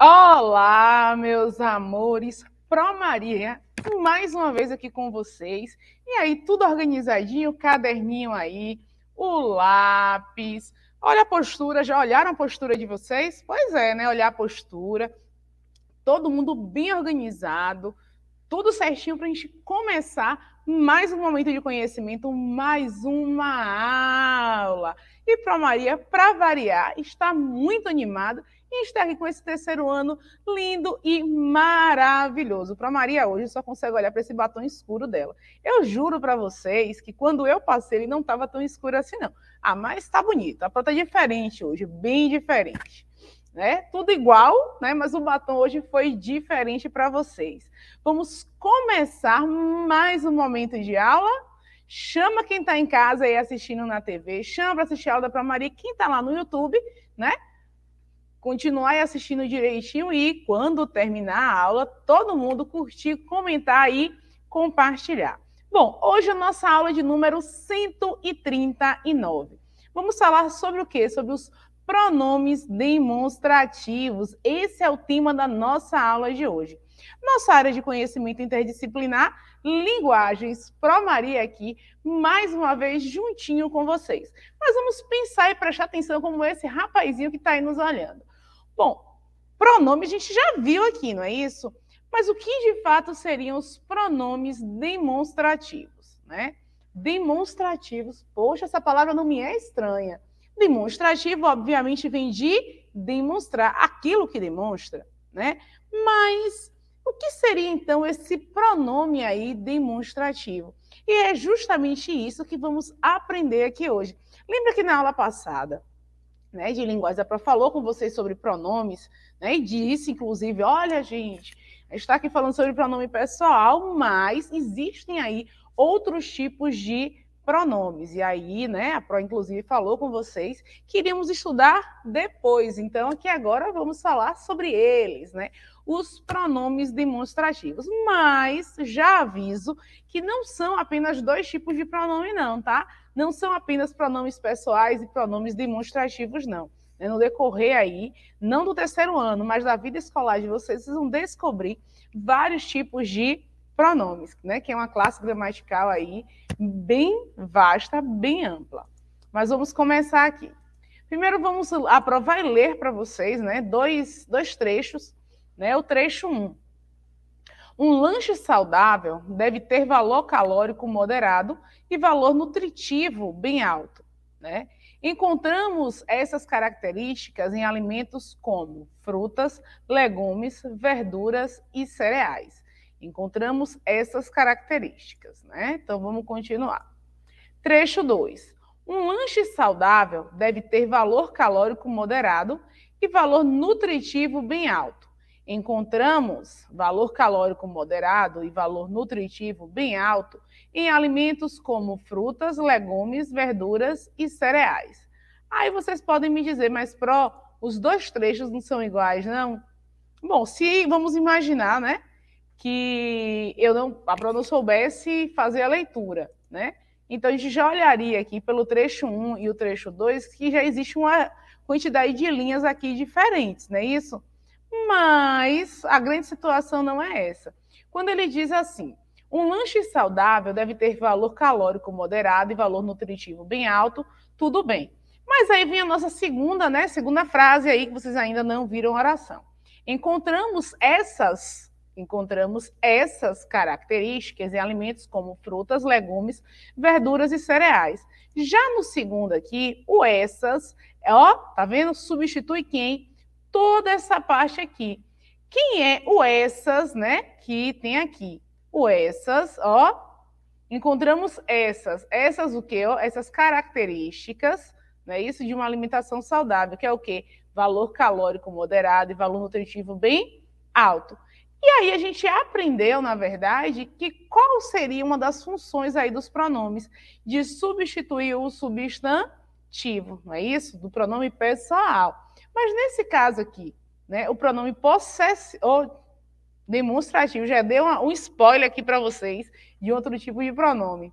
Olá, meus amores, Pro Maria, mais uma vez aqui com vocês. E aí, tudo organizadinho, caderninho aí, o lápis. Olha a postura, já olharam a postura de vocês? Pois é, né? Olhar a postura. Todo mundo bem organizado, tudo certinho para a gente começar mais um momento de conhecimento, mais uma aula. E Pro Maria, para variar, está muito animada e enxergue com esse terceiro ano lindo e maravilhoso. Para Maria hoje só consegue olhar para esse batom escuro dela. Eu juro para vocês que quando eu passei ele não estava tão escuro assim não. Ah, mas está bonito. A prota é diferente hoje, bem diferente. Né? Tudo igual, né? Mas o batom hoje foi diferente para vocês. Vamos começar mais um momento de aula. Chama quem está em casa e assistindo na TV, chama para assistir a aula da Maria, quem está lá no YouTube, né? continuar assistindo direitinho e, quando terminar a aula, todo mundo curtir, comentar e compartilhar. Bom, hoje a nossa aula é de número 139. Vamos falar sobre o quê? Sobre os pronomes demonstrativos. Esse é o tema da nossa aula de hoje. Nossa área de conhecimento interdisciplinar, linguagens, Pro Maria aqui, mais uma vez juntinho com vocês. Mas vamos pensar e prestar atenção como esse rapazinho que está aí nos olhando. Bom, pronome a gente já viu aqui, não é isso? Mas o que de fato seriam os pronomes demonstrativos, né? Demonstrativos, poxa, essa palavra não me é estranha. Demonstrativo, obviamente, vem de demonstrar aquilo que demonstra, né? Mas o que seria então esse pronome aí demonstrativo? E é justamente isso que vamos aprender aqui hoje. Lembra que na aula passada né, de linguagem Pro falou com vocês sobre pronomes, né, e disse, inclusive, olha, gente, a gente está aqui falando sobre pronome pessoal, mas existem aí outros tipos de pronomes. E aí, né, a Pro, inclusive, falou com vocês que iríamos estudar depois. Então, aqui agora vamos falar sobre eles, né? Os pronomes demonstrativos. Mas já aviso que não são apenas dois tipos de pronome, não, tá? não são apenas pronomes pessoais e pronomes demonstrativos, não. É no decorrer aí, não do terceiro ano, mas da vida escolar de vocês, vocês vão descobrir vários tipos de pronomes, né? Que é uma classe gramatical aí bem vasta, bem ampla. Mas vamos começar aqui. Primeiro vamos aprovar e ler para vocês, né? Dois, dois trechos, né? O trecho 1. Um. Um lanche saudável deve ter valor calórico moderado e valor nutritivo bem alto. Né? Encontramos essas características em alimentos como frutas, legumes, verduras e cereais. Encontramos essas características, né? Então vamos continuar. Trecho 2. Um lanche saudável deve ter valor calórico moderado e valor nutritivo bem alto. Encontramos valor calórico moderado e valor nutritivo bem alto em alimentos como frutas, legumes, verduras e cereais. Aí vocês podem me dizer, mas pró, os dois trechos não são iguais, não? Bom, se vamos imaginar, né, que eu não, a pró não soubesse fazer a leitura, né? Então a gente já olharia aqui pelo trecho 1 e o trecho 2 que já existe uma quantidade de linhas aqui diferentes, não é isso? Mas a grande situação não é essa. Quando ele diz assim: um lanche saudável deve ter valor calórico moderado e valor nutritivo bem alto, tudo bem. Mas aí vem a nossa segunda, né? Segunda frase aí que vocês ainda não viram oração. Encontramos essas, encontramos essas características em alimentos como frutas, legumes, verduras e cereais. Já no segundo aqui, o essas, ó, tá vendo? Substitui quem? toda essa parte aqui. Quem é o essas, né? Que tem aqui. O essas, ó. Encontramos essas. Essas o quê? Ó? Essas características, né? Isso de uma alimentação saudável, que é o quê? Valor calórico moderado e valor nutritivo bem alto. E aí a gente aprendeu, na verdade, que qual seria uma das funções aí dos pronomes de substituir o substantivo subjuntivo, não é isso? Do pronome pessoal. Mas nesse caso aqui, né, o pronome possessivo, ou demonstrativo, já deu uma, um spoiler aqui para vocês de outro tipo de pronome.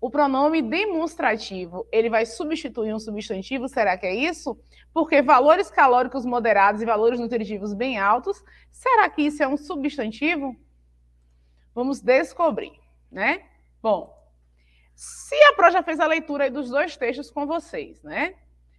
O pronome demonstrativo, ele vai substituir um substantivo, será que é isso? Porque valores calóricos moderados e valores nutritivos bem altos, será que isso é um substantivo? Vamos descobrir, né? Bom, se a Pro já fez a leitura dos dois textos com vocês, né?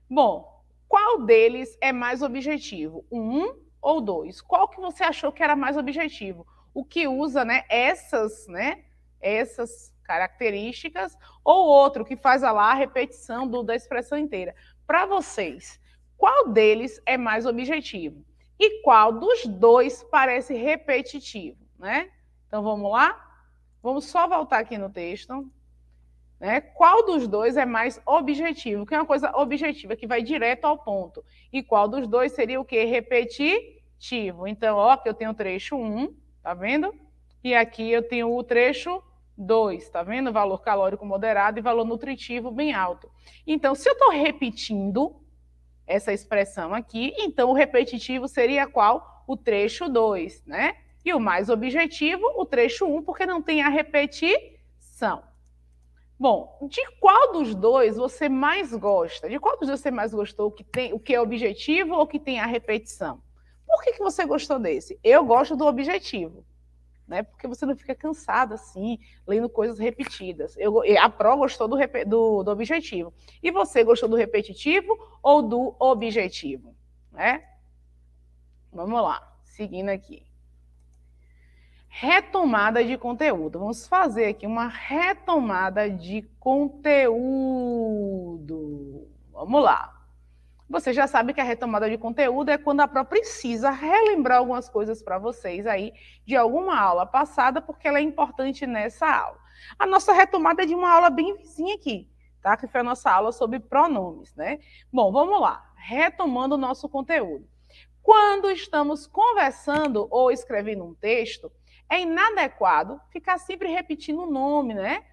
Bom, qual deles é mais objetivo? Um ou dois? Qual que você achou que era mais objetivo? O que usa, né, essas, né, essas características ou outro que faz a lá a repetição do, da expressão inteira? Para vocês, qual deles é mais objetivo? E qual dos dois parece repetitivo, né? Então vamos lá? Vamos só voltar aqui no texto. Né? Qual dos dois é mais objetivo? Que é uma coisa objetiva, que vai direto ao ponto. E qual dos dois seria o quê? Repetitivo. Então, ó, que eu tenho o trecho 1, tá vendo? E aqui eu tenho o trecho 2, tá vendo? Valor calórico moderado e valor nutritivo bem alto. Então, se eu estou repetindo essa expressão aqui, então o repetitivo seria qual? O trecho 2, né? E o mais objetivo, o trecho 1, um, porque não tem a repetição. Bom, de qual dos dois você mais gosta? De qual dos dois você mais gostou? O que, tem, o que é objetivo ou o que tem a repetição? Por que, que você gostou desse? Eu gosto do objetivo, né? Porque você não fica cansado assim, lendo coisas repetidas. Eu, a Pro gostou do, do, do objetivo. E você gostou do repetitivo ou do objetivo? Né? Vamos lá, seguindo aqui retomada de conteúdo. Vamos fazer aqui uma retomada de conteúdo. Vamos lá. Você já sabe que a retomada de conteúdo é quando a própria precisa relembrar algumas coisas para vocês aí de alguma aula passada, porque ela é importante nessa aula. A nossa retomada é de uma aula bem vizinha aqui, tá? Que foi a nossa aula sobre pronomes, né? Bom, vamos lá. Retomando o nosso conteúdo. Quando estamos conversando ou escrevendo um texto, é inadequado ficar sempre repetindo o nome, né?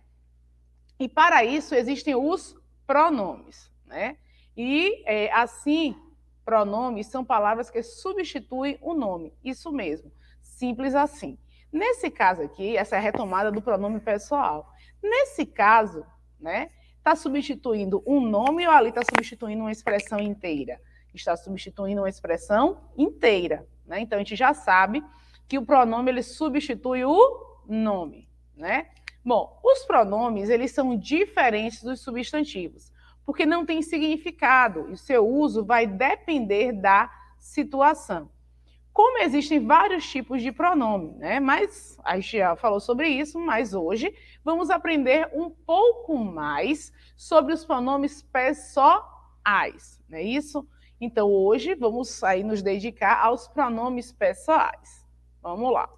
E para isso existem os pronomes, né? E é, assim, pronomes são palavras que substituem o nome. Isso mesmo, simples assim. Nesse caso aqui, essa é a retomada do pronome pessoal. Nesse caso, né, está substituindo um nome ou ali está substituindo uma expressão inteira? Está substituindo uma expressão inteira, né? Então a gente já sabe que o pronome ele substitui o nome, né? Bom, os pronomes eles são diferentes dos substantivos, porque não tem significado e seu uso vai depender da situação. Como existem vários tipos de pronome, né? Mas a gente já falou sobre isso, mas hoje vamos aprender um pouco mais sobre os pronomes pessoais, não é isso? Então hoje vamos aí nos dedicar aos pronomes pessoais. Vamos lá.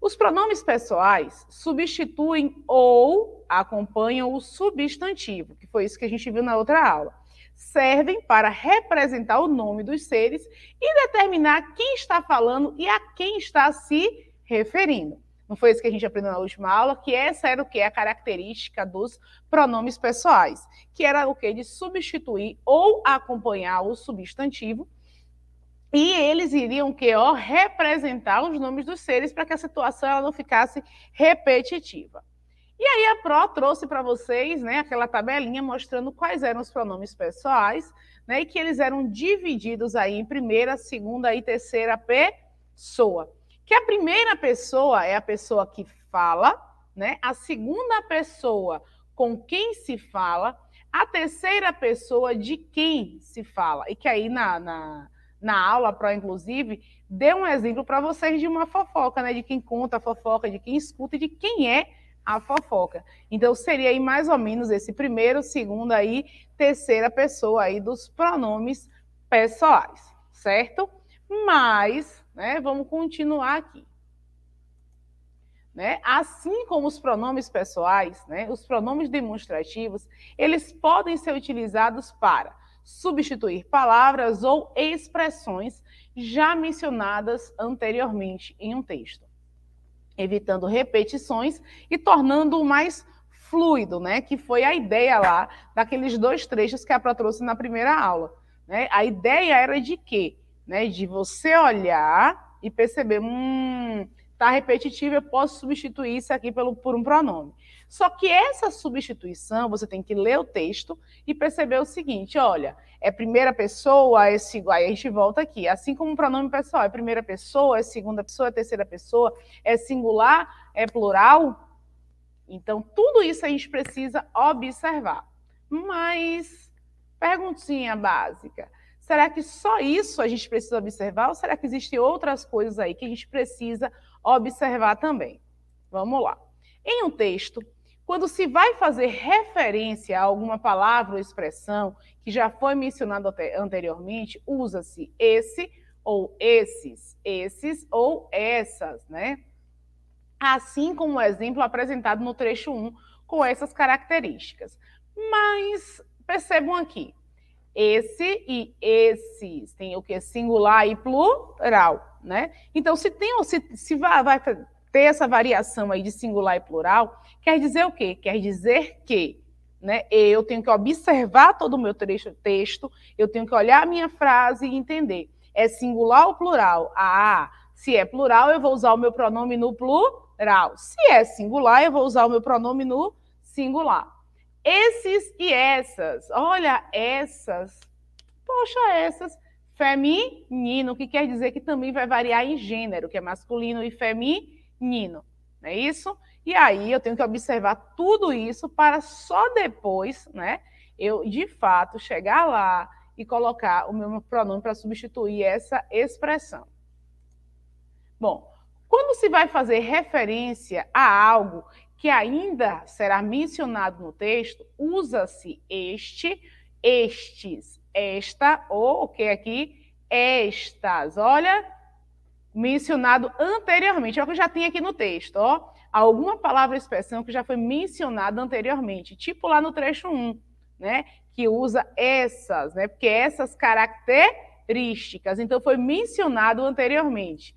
Os pronomes pessoais substituem ou acompanham o substantivo, que foi isso que a gente viu na outra aula. Servem para representar o nome dos seres e determinar quem está falando e a quem está se referindo. Não foi isso que a gente aprendeu na última aula, que essa era o que? A característica dos pronomes pessoais, que era o que? De substituir ou acompanhar o substantivo e eles iriam que ó, representar os nomes dos seres para que a situação ela não ficasse repetitiva. E aí a Pro trouxe para vocês né, aquela tabelinha mostrando quais eram os pronomes pessoais, né, e que eles eram divididos aí em primeira, segunda e terceira pessoa. Que a primeira pessoa é a pessoa que fala, né? A segunda pessoa com quem se fala, a terceira pessoa de quem se fala. E que aí na, na na aula pro inclusive, dê um exemplo para vocês de uma fofoca, né? De quem conta a fofoca, de quem escuta e de quem é a fofoca. Então seria aí mais ou menos esse primeiro, segunda aí, terceira pessoa aí dos pronomes pessoais, certo? Mas, né, vamos continuar aqui. Né? Assim como os pronomes pessoais, né, os pronomes demonstrativos, eles podem ser utilizados para substituir palavras ou expressões já mencionadas anteriormente em um texto, evitando repetições e tornando-o mais fluido, né? Que foi a ideia lá daqueles dois trechos que a Pró trouxe na primeira aula. Né? A ideia era de quê? Né? De você olhar e perceber, hum, tá repetitivo, eu posso substituir isso aqui pelo, por um pronome. Só que essa substituição, você tem que ler o texto e perceber o seguinte: olha, é primeira pessoa, é segunda. Aí a gente volta aqui. Assim como o pronome pessoal, é primeira pessoa, é segunda pessoa, é terceira pessoa, é singular, é plural. Então, tudo isso a gente precisa observar. Mas, perguntinha básica. Será que só isso a gente precisa observar ou será que existem outras coisas aí que a gente precisa observar também? Vamos lá. Em um texto, quando se vai fazer referência a alguma palavra ou expressão que já foi mencionada anteriormente, usa-se esse ou esses, esses ou essas, né? Assim como o exemplo apresentado no trecho 1 com essas características. Mas percebam aqui, esse e esses tem o que singular e plural, né? Então se tem se, se vai, vai ter essa variação aí de singular e plural, quer dizer o quê? Quer dizer que né, eu tenho que observar todo o meu trecho, texto, eu tenho que olhar a minha frase e entender. É singular ou plural? Ah, se é plural, eu vou usar o meu pronome no plural. Se é singular, eu vou usar o meu pronome no singular. Esses e essas. Olha, essas. Poxa, essas feminino, que quer dizer que também vai variar em gênero, que é masculino e feminino nino, não é isso? E aí eu tenho que observar tudo isso para só depois, né, eu de fato chegar lá e colocar o meu pronome para substituir essa expressão. Bom, quando se vai fazer referência a algo que ainda será mencionado no texto, usa-se este, estes, esta ou o que aqui? Estas. Olha, mencionado anteriormente, é o que já tem aqui no texto, ó. Alguma palavra ou expressão que já foi mencionada anteriormente, tipo lá no trecho 1, né? Que usa essas, né? Porque é essas características, então foi mencionado anteriormente.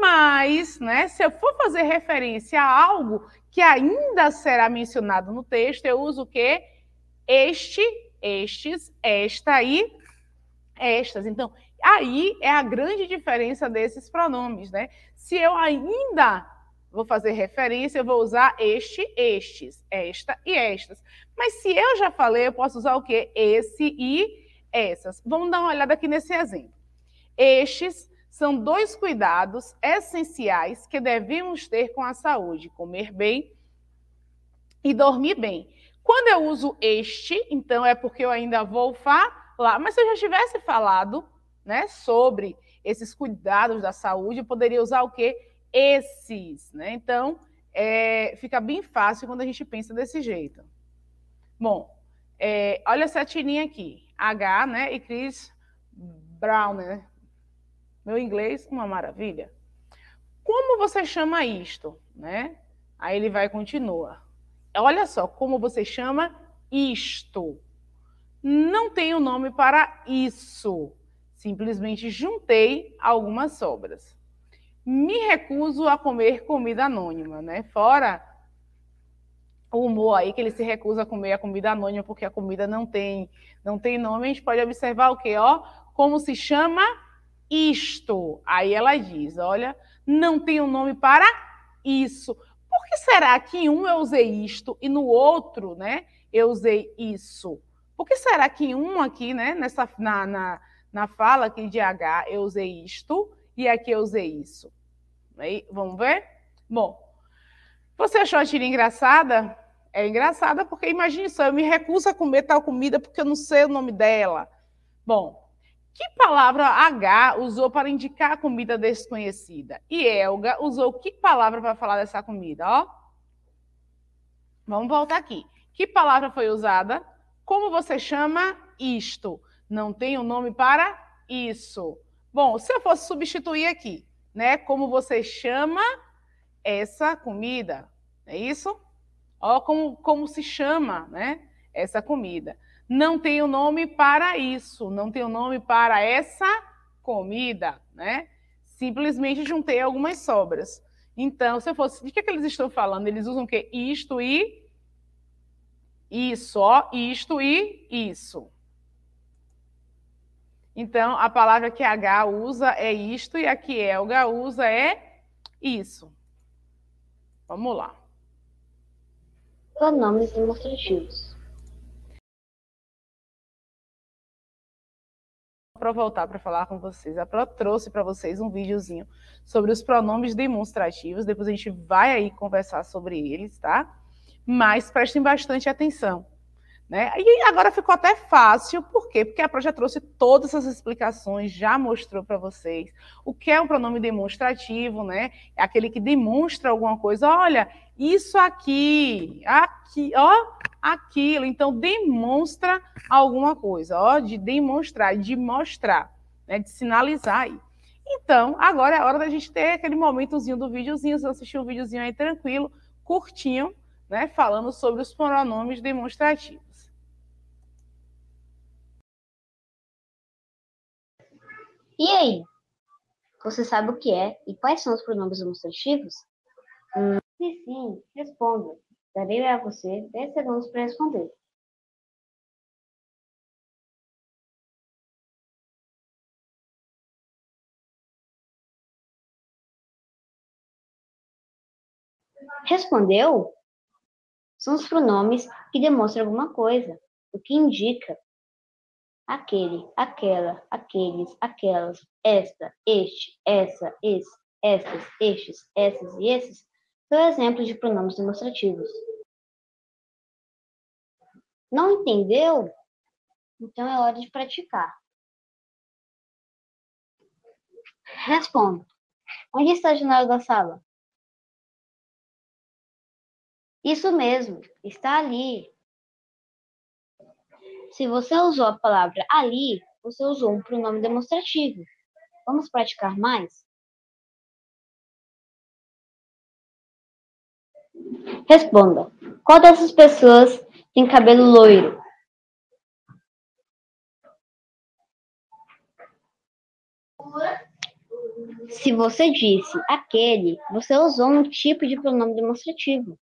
Mas, né, se eu for fazer referência a algo que ainda será mencionado no texto, eu uso o quê? Este, estes, esta e estas. Então, Aí é a grande diferença desses pronomes, né? Se eu ainda vou fazer referência, eu vou usar este, estes, esta e estas. Mas se eu já falei, eu posso usar o quê? Esse e essas. Vamos dar uma olhada aqui nesse exemplo. Estes são dois cuidados essenciais que devemos ter com a saúde: comer bem e dormir bem. Quando eu uso este, então é porque eu ainda vou falar, mas se eu já tivesse falado né, sobre esses cuidados da saúde, poderia usar o que Esses, né? Então, é, fica bem fácil quando a gente pensa desse jeito. Bom, é, olha essa tirinha aqui, H, né, e Chris Brown, né? Meu inglês, uma maravilha. Como você chama isto, né? Aí ele vai e continua. Olha só, como você chama isto. Não tem o um nome para isso. Simplesmente juntei algumas sobras. Me recuso a comer comida anônima, né? Fora o humor aí que ele se recusa a comer a comida anônima porque a comida não tem, não tem nome. A gente pode observar o quê? Ó, como se chama isto. Aí ela diz, olha, não tem um nome para isso. Por que será que em um eu usei isto e no outro, né, eu usei isso? Por que será que em um aqui, né, nessa na, na na fala aqui de H, eu usei isto e aqui eu usei isso. Aí, vamos ver? Bom, você achou a tira engraçada? É engraçada porque, imagine só, eu me recuso a comer tal comida porque eu não sei o nome dela. Bom, que palavra H usou para indicar a comida desconhecida? E Elga usou que palavra para falar dessa comida? Ó, vamos voltar aqui. Que palavra foi usada? Como você chama isto? Não tem um nome para isso. Bom, se eu fosse substituir aqui, né? Como você chama essa comida? É isso? Ó, como, como se chama, né? Essa comida. Não tem o um nome para isso, não tem o um nome para essa comida, né? Simplesmente juntei algumas sobras. Então, se eu fosse. De que, é que eles estão falando? Eles usam o quê? Isto e. Isso, ó, isto e isso. Então, a palavra que H usa é isto e a que Elga é usa é isso. Vamos lá. Pronomes demonstrativos. Para voltar para falar com vocês, a Pro trouxe para vocês um videozinho sobre os pronomes demonstrativos. Depois a gente vai aí conversar sobre eles, tá? Mas prestem bastante atenção. Né? E agora ficou até fácil, por quê? Porque a Pro já trouxe todas essas explicações, já mostrou para vocês o que é um pronome demonstrativo, né? É aquele que demonstra alguma coisa. Olha, isso aqui, aqui, ó, aquilo. Então, demonstra alguma coisa, ó, de demonstrar, de mostrar, né? De sinalizar aí. Então, agora é a hora da gente ter aquele momentozinho do videozinho, se assistir um videozinho aí tranquilo, curtinho, né? Falando sobre os pronomes demonstrativos. E aí? Você sabe o que é e quais são os pronomes demonstrativos? se sim, responda. Darei a você 10 segundos para responder. Respondeu? São os pronomes que demonstram alguma coisa, o que indica aquele, aquela, aqueles, aquelas, esta, este, essa, esse, estas, estes, essas e esses são exemplos de pronomes demonstrativos. Não entendeu? Então é hora de praticar. Respondo. Onde está o jornal da sala? Isso mesmo, está ali, se você usou a palavra ali, você usou um pronome demonstrativo. Vamos praticar mais? Responda. Qual dessas pessoas tem cabelo loiro? Se você disse aquele, você usou um tipo de pronome demonstrativo.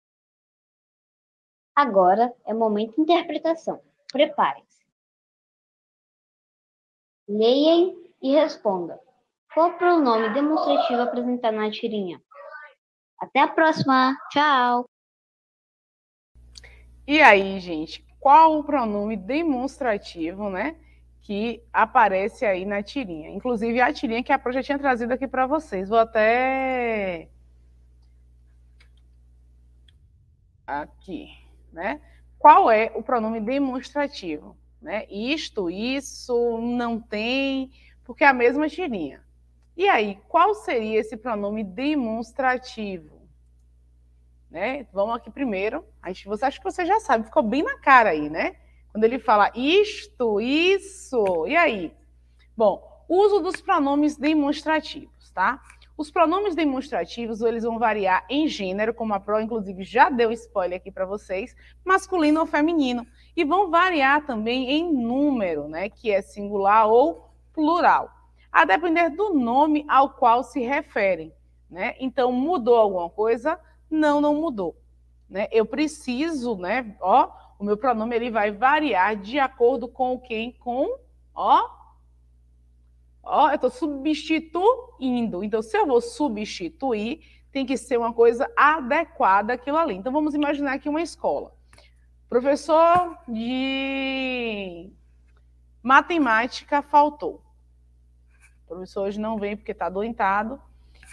Agora é o momento de interpretação. Preparem-se. Leiam e respondam. Qual o pronome demonstrativo apresentado na tirinha? Até a próxima. Tchau. E aí, gente, qual o pronome demonstrativo, né, que aparece aí na tirinha? Inclusive a tirinha que a Pro já tinha trazido aqui para vocês. Vou até aqui, né? qual é o pronome demonstrativo. Né? Isto, isso, não tem, porque é a mesma tirinha. E aí, qual seria esse pronome demonstrativo? Né? Vamos aqui primeiro. acho que você já sabe, ficou bem na cara aí, né? Quando ele fala isto, isso, e aí? Bom, uso dos pronomes demonstrativos, tá? Os pronomes demonstrativos eles vão variar em gênero, como a Pro, inclusive, já deu spoiler aqui para vocês, masculino ou feminino, e vão variar também em número, né, que é singular ou plural, a depender do nome ao qual se referem. Né? Então, mudou alguma coisa? Não, não mudou. Né? Eu preciso, né? Ó, o meu pronome ele vai variar de acordo com quem, com, ó, Ó, eu estou substituindo. Então, se eu vou substituir, tem que ser uma coisa adequada aquilo ali. Então, vamos imaginar aqui uma escola. Professor de matemática faltou. O professor hoje não vem porque está doentado.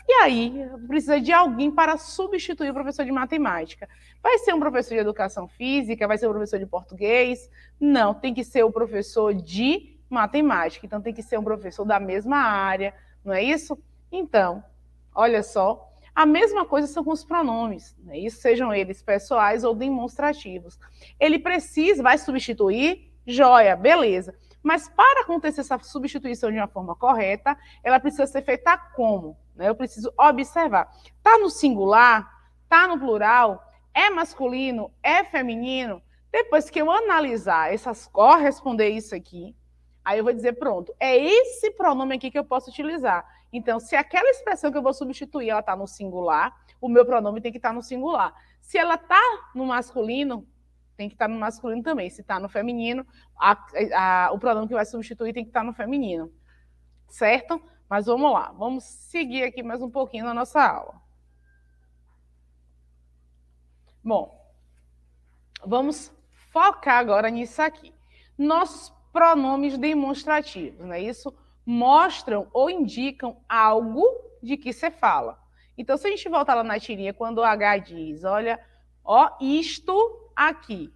E aí, precisa de alguém para substituir o professor de matemática. Vai ser um professor de educação física? Vai ser um professor de português? Não, tem que ser o professor de matemática. Então tem que ser um professor da mesma área, não é isso? Então, olha só, a mesma coisa são com os pronomes, né? isso sejam eles pessoais ou demonstrativos. Ele precisa, vai substituir, joia, beleza. Mas para acontecer essa substituição de uma forma correta, ela precisa ser feita como? Né? Eu preciso observar. Tá no singular? Tá no plural? É masculino? É feminino? Depois que eu analisar essas corresponder isso aqui, Aí eu vou dizer, pronto, é esse pronome aqui que eu posso utilizar. Então, se aquela expressão que eu vou substituir, ela está no singular, o meu pronome tem que estar tá no singular. Se ela está no masculino, tem que estar tá no masculino também. Se está no feminino, a, a, o pronome que vai substituir tem que estar tá no feminino. Certo? Mas vamos lá, vamos seguir aqui mais um pouquinho na nossa aula. Bom, vamos focar agora nisso aqui. Nossos pronomes demonstrativos, né? Isso mostram ou indicam algo de que você fala. Então, se a gente voltar lá na tirinha, quando o H diz, olha, ó, isto aqui,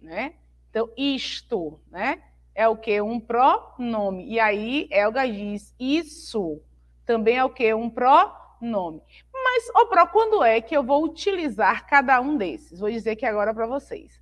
né? Então, isto, né? É o que? Um pronome. E aí, Elga diz, isso também é o que? Um pronome. Mas, ó, pro, quando é que eu vou utilizar cada um desses? Vou dizer aqui agora para vocês.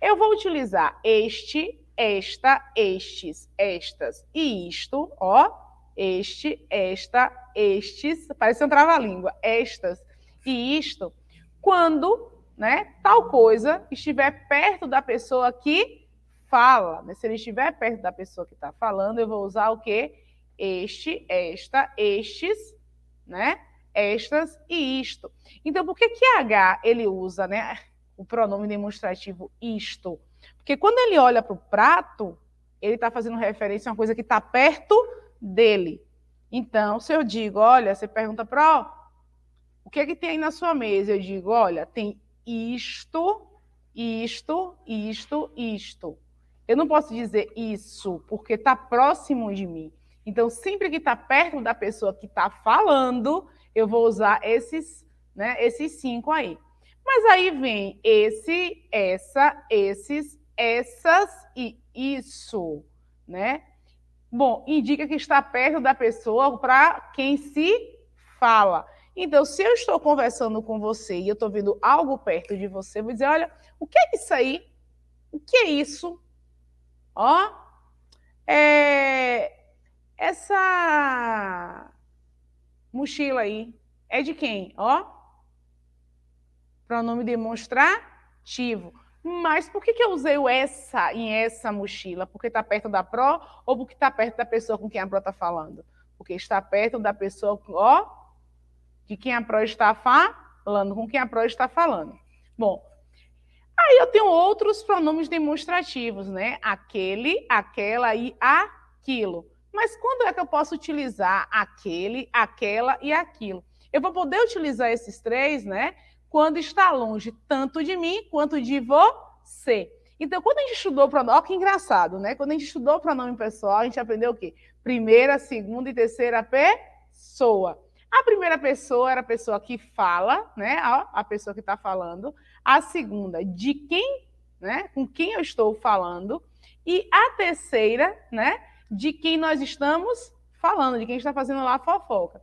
Eu vou utilizar este, esta, estes, estas e isto, ó, este, esta, estes, parece um trava-língua, estas e isto, quando, né, tal coisa estiver perto da pessoa que fala, né? se ele estiver perto da pessoa que está falando, eu vou usar o quê? Este, esta, estes, né, estas e isto. Então, por que que H ele usa, né, o pronome demonstrativo isto? Porque quando ele olha para o prato, ele está fazendo referência a uma coisa que está perto dele. Então, se eu digo, olha, você pergunta para, o, o que é que tem aí na sua mesa? Eu digo, olha, tem isto, isto, isto, isto. Eu não posso dizer isso, porque está próximo de mim. Então, sempre que está perto da pessoa que está falando, eu vou usar esses, né, esses cinco aí. Mas aí vem esse, essa, esses, essas e isso, né? Bom, indica que está perto da pessoa para quem se fala. Então, se eu estou conversando com você e eu estou vendo algo perto de você, vou dizer, olha, o que é isso aí? O que é isso? Ó, é... essa mochila aí é de quem? Ó, pronome demonstrativo. Mas por que, que eu usei o essa em essa mochila? Porque está perto da pró ou porque está perto da pessoa com quem a pró está falando? Porque está perto da pessoa, ó, de quem a pró está falando, com quem a pró está falando. Bom, aí eu tenho outros pronomes demonstrativos, né? Aquele, aquela e aquilo. Mas quando é que eu posso utilizar aquele, aquela e aquilo? Eu vou poder utilizar esses três, né? quando está longe tanto de mim quanto de você. Então, quando a gente estudou o pronome, olha que engraçado, né? Quando a gente estudou o pronome pessoal, a gente aprendeu o quê? Primeira, segunda e terceira pessoa. A primeira pessoa era a pessoa que fala, né? A pessoa que está falando. A segunda, de quem, né? Com quem eu estou falando. E a terceira, né? De quem nós estamos falando, de quem está fazendo lá a fofoca.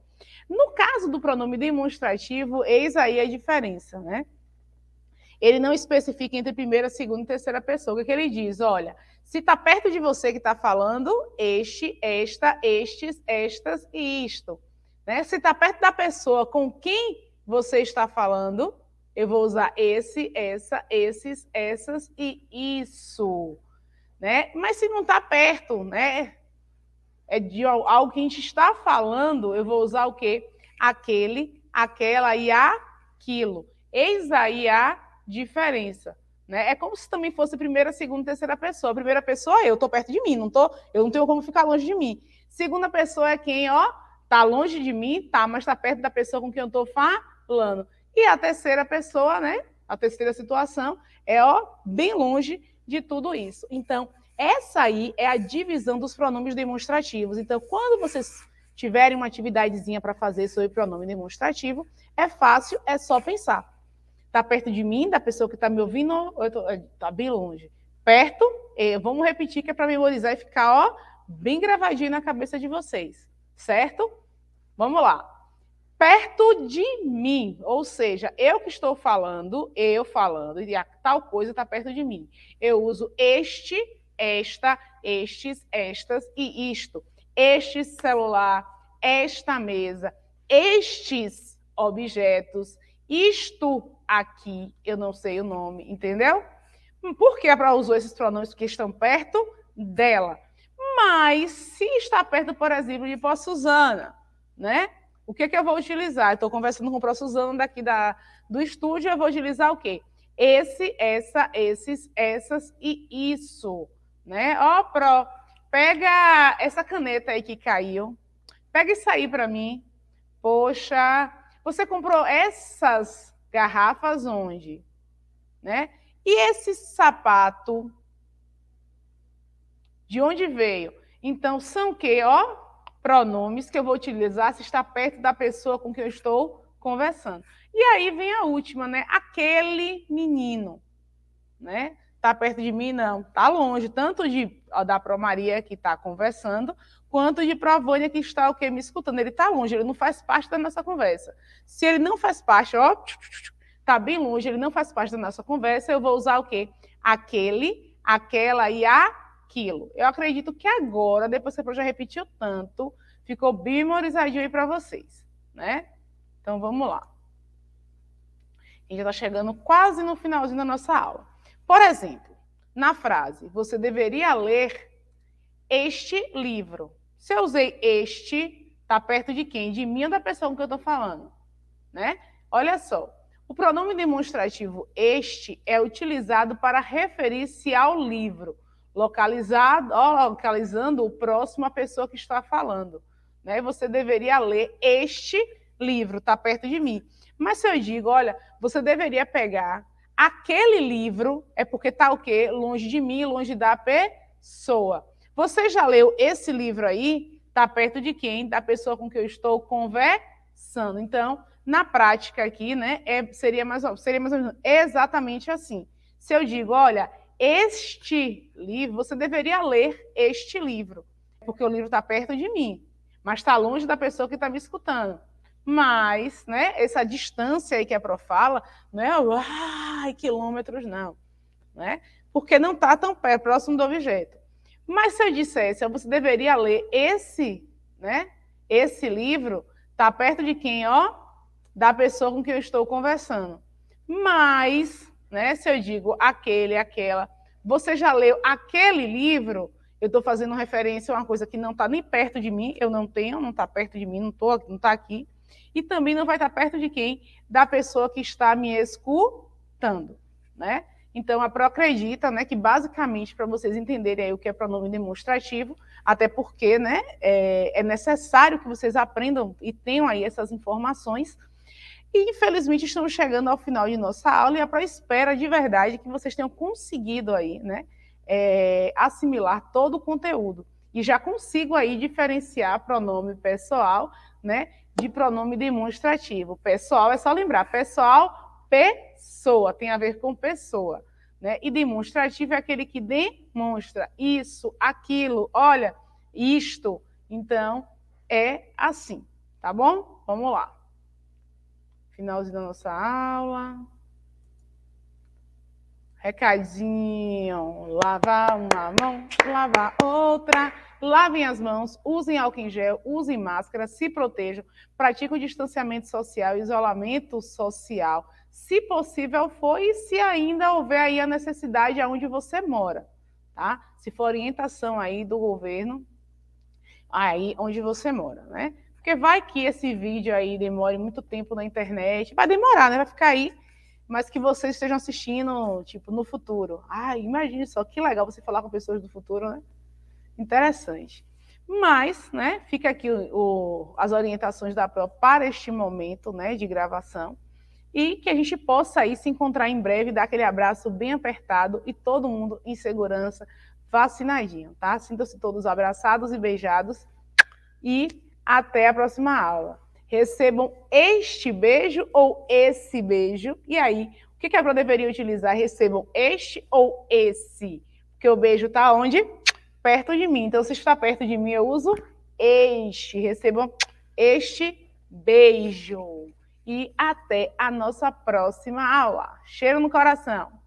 No caso do pronome demonstrativo, eis aí a diferença, né? Ele não especifica entre primeira, segunda e terceira pessoa. O que, que ele diz? Olha, se está perto de você que está falando, este, esta, estes, estas e isto. Né? Se está perto da pessoa com quem você está falando, eu vou usar esse, essa, esses, essas e isso. Né? Mas se não está perto, né? é de algo que a gente está falando, eu vou usar o quê? Aquele, aquela e aquilo. Eis aí a diferença. Né? É como se também fosse primeira, segunda, terceira pessoa. primeira pessoa é eu, estou perto de mim, não tô, eu não tenho como ficar longe de mim. Segunda pessoa é quem, ó, tá longe de mim, tá, mas tá perto da pessoa com quem eu estou falando. E a terceira pessoa, né? A terceira situação é, ó, bem longe de tudo isso. Então, essa aí é a divisão dos pronomes demonstrativos. Então, quando vocês tiverem uma atividadezinha para fazer sobre pronome demonstrativo, é fácil, é só pensar. Está perto de mim, da pessoa que está me ouvindo, está eh, bem longe. Perto, eh, vamos repetir que é para memorizar e ficar ó, bem gravadinho na cabeça de vocês, certo? Vamos lá. Perto de mim, ou seja, eu que estou falando, eu falando, e a tal coisa está perto de mim. Eu uso este esta, estes, estas e isto. Este celular, esta mesa, estes objetos, isto aqui, eu não sei o nome, entendeu? Por que a Pra usou esses pronomes? Porque estão perto dela. Mas se está perto, por exemplo, de Pró Suzana, né? O que, é que eu vou utilizar? Estou conversando com o Pró Suzana daqui da, do estúdio, eu vou utilizar o quê? Esse, essa, esses, essas e isso né? Ó, oh, Pro, pega essa caneta aí que caiu. Pega isso aí para mim. Poxa, você comprou essas garrafas onde? Né? E esse sapato? De onde veio? Então, são que, ó, pronomes que eu vou utilizar se está perto da pessoa com quem eu estou conversando. E aí vem a última, né? Aquele menino, né? está perto de mim, não, está longe, tanto de da Promaria que está conversando, quanto de Provânia que está o que me escutando. Ele está longe, ele não faz parte da nossa conversa. Se ele não faz parte, ó, está bem longe, ele não faz parte da nossa conversa, eu vou usar o quê? Aquele, aquela e aquilo. Eu acredito que agora, depois que a já repetiu tanto, ficou bem memorizadinho aí para vocês, né? Então vamos lá. A gente já está chegando quase no finalzinho da nossa aula. Por exemplo, na frase, você deveria ler este livro. Se eu usei este, tá perto de quem? De mim ou da pessoa que eu estou falando, né? Olha só, o pronome demonstrativo este é utilizado para referir-se ao livro, localizado, ó, localizando o próximo à pessoa que está falando. Né? Você deveria ler este livro, está perto de mim. Mas se eu digo, olha, você deveria pegar aquele livro é porque está o quê? Longe de mim, longe da pessoa. Você já leu esse livro aí? Está perto de quem? Da pessoa com que eu estou conversando. Então, na prática aqui, né, é, seria, mais, seria mais ou menos exatamente assim. Se eu digo, olha, este livro, você deveria ler este livro, porque o livro está perto de mim, mas está longe da pessoa que está me escutando. Mas, né, essa distância aí que a Pro fala, não é uai, quilômetros, não. Né? Porque não está tão perto, próximo do objeto. Mas se eu dissesse, você deveria ler esse, né? Esse livro está perto de quem, ó? Da pessoa com quem eu estou conversando. Mas, né, se eu digo aquele, aquela, você já leu aquele livro, eu estou fazendo referência a uma coisa que não está nem perto de mim, eu não tenho, não está perto de mim, não estou, não está aqui e também não vai estar perto de quem? Da pessoa que está me escutando, né? Então, a Pro acredita, né, que basicamente, para vocês entenderem aí o que é pronome demonstrativo, até porque, né, é, é necessário que vocês aprendam e tenham aí essas informações, e, infelizmente, estamos chegando ao final de nossa aula e a Pro espera de verdade que vocês tenham conseguido aí, né, é, assimilar todo o conteúdo. E já consigo aí diferenciar pronome pessoal, né, de pronome demonstrativo. Pessoal, é só lembrar, pessoal, pessoa, tem a ver com pessoa. Né? E demonstrativo é aquele que demonstra isso, aquilo, olha, isto. Então, é assim, tá bom? Vamos lá. Finalzinho da nossa aula. Recadinho. Lavar uma mão, lavar outra lavem as mãos, usem álcool em gel, usem máscara, se protejam, pratiquem o distanciamento social, isolamento social, se possível for, e se ainda houver aí a necessidade aonde você mora, tá? Se for orientação aí do governo, aí onde você mora, né? Porque vai que esse vídeo aí demore muito tempo na internet, vai demorar, né? Vai ficar aí mas que vocês estejam assistindo, tipo, no futuro. Ah, imagine só, que legal você falar com pessoas do futuro, né? interessante. Mas, né, fica aqui o, o, as orientações da prova para este momento, né, de gravação e que a gente possa aí se encontrar em breve, dar aquele abraço bem apertado e todo mundo em segurança, vacinadinho, tá? Sintam-se todos abraçados e beijados e até a próxima aula. Recebam este beijo ou esse beijo e aí o que, a prova deveria utilizar? Recebam este ou esse, porque o beijo está onde? perto de mim. Então, se está perto de mim, eu uso este. Recebam este beijo. E até a nossa próxima aula. Cheiro no coração.